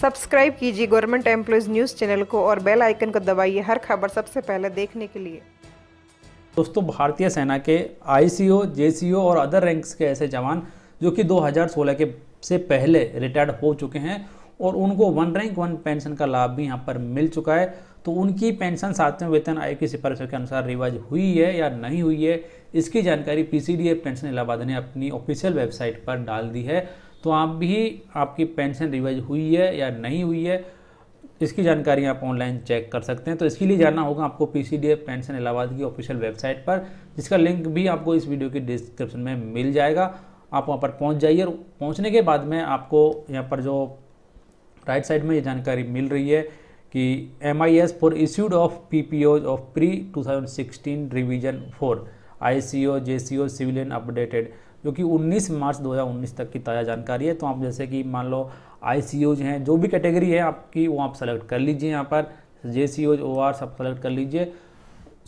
subscribe कीजिए government employees news channel को और बेल आइकन को दबाइए हर खबर सबसे पहले देखने के लिए दोस्तों भारतीय सेना के आईसीओ जेसीओ और अदर रैंक्स के ऐसे जवान जो कि 2016 के से पहले रिटायर्ड हो चुके हैं और उनको वन रैंक वन पेंशन का लाभ भी यहाँ पर मिल चुका है तो उनकी पेंशन सातवें वेतन आयोग की सिफारिशों के अनुसार रिवाइज हुई है या नहीं हुई है इसकी जानकारी पी पेंशन इलाहाबाद ने अपनी ऑफिशियल वेबसाइट पर डाल दी है तो आप भी आपकी पेंशन रिवाइज हुई है या नहीं हुई है इसकी जानकारी आप ऑनलाइन चेक कर सकते हैं तो इसके लिए जाना होगा आपको पी पेंशन इलाहाबाद की ऑफिशियल वेबसाइट पर जिसका लिंक भी आपको इस वीडियो के डिस्क्रिप्शन में मिल जाएगा आप वहाँ पर पहुँच जाइए और पहुँचने के बाद में आपको यहाँ पर जो राइट साइड में ये जानकारी मिल रही है कि M I S for issued of P P Os of pre two thousand sixteen revision for I C O J C O civilian updated जो कि 19 मार्च 2019 तक की ताज़ा जानकारी है तो आप जैसे कि मान लो आई हैं जो भी कैटेगरी है आपकी वो आप सेलेक्ट कर लीजिए यहाँ पर जे सी ओज ओ आर सब सेलेक्ट कर लीजिए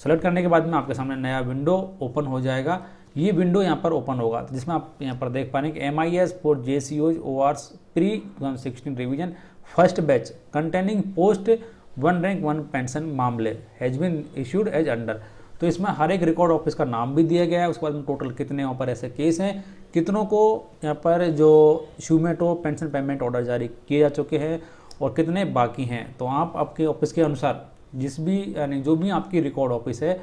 सेलेक्ट करने के बाद में आपके सामने नया विंडो ओपन हो जाएगा ये विंडो यहाँ पर ओपन होगा जिसमें आप यहाँ पर देख पा रहे हैं कि M I S for J C Os O R pre two sixteen revision first batch containing post one rank one pension मामले has been issued as under तो इसमें हर एक रिकॉर्ड ऑफिस का नाम भी दिया गया है उसके बाद में टोटल कितने यहाँ पर ऐसे केस हैं कितनों को यहाँ पर जो शूमेटो पेंशन पेमेंट ऑर्डर जारी किए जा चुके हैं और कितने बाकी हैं तो आप आपके ऑफिस के अनुसार जिस भी यानी जो भी आपकी रिकॉर्ड ऑफिस है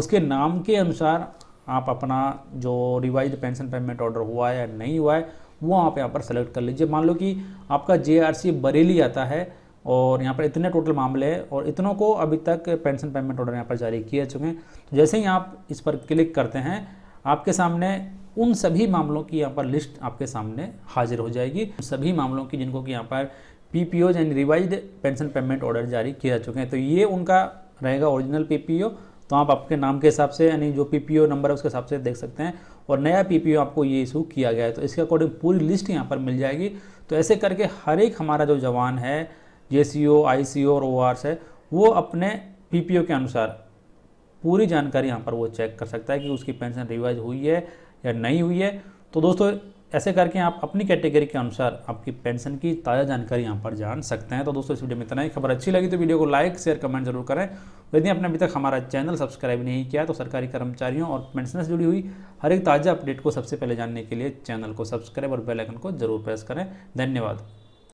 उसके नाम के अनुसार आप अपना जो रिवाइज पेंशन पेमेंट ऑर्डर हुआ है या नहीं हुआ है वो आप यहाँ पर सेलेक्ट कर लीजिए मान लो कि आपका जे बरेली आता है और यहाँ पर इतने टोटल मामले हैं और इतनों को अभी तक पेंशन पेमेंट ऑर्डर यहाँ पर जारी किए चुके हैं तो जैसे ही आप इस पर क्लिक करते हैं आपके सामने उन सभी मामलों की यहाँ पर लिस्ट आपके सामने हाजिर हो जाएगी सभी मामलों की जिनको कि यहाँ पर पी पी यानी रिवाइज पेंशन पेमेंट ऑर्डर जारी किए जा चुके हैं तो ये उनका रहेगा ओरिजिनल पी पी ओ तो आप आपके नाम के हिसाब से यानी जो पी पी ओ नंबर है उसके हिसाब से देख सकते हैं और नया पी पी ओ आपको ये इशू किया गया है तो इसके अकॉर्डिंग पूरी लिस्ट यहाँ पर मिल जाएगी तो ऐसे करके हर एक हमारा जो जवान है जे सी ओ आई सी ओ और ओ आर है वो अपने पी पी ओ के अनुसार पूरी जानकारी यहाँ पर वो चेक कर सकता है कि उसकी पेंशन रिवाइज हुई है या नहीं हुई है तो दोस्तों ऐसे करके आप अपनी कैटेगरी के अनुसार आपकी पेंशन की ताज़ा जानकारी यहाँ पर जान सकते हैं तो दोस्तों इस वीडियो में इतना ही खबर अच्छी लगी तो वीडियो को लाइक शेयर कमेंट जरूर करें तो यदि आपने अभी तक हमारा चैनल सब्सक्राइब नहीं किया तो सरकारी कर्मचारियों और पेंशन से जुड़ी हुई हर एक ताज़ा अपडेट को सबसे पहले जानने के लिए चैनल को सब्सक्राइब और बेलाइकन को जरूर प्रेस करें धन्यवाद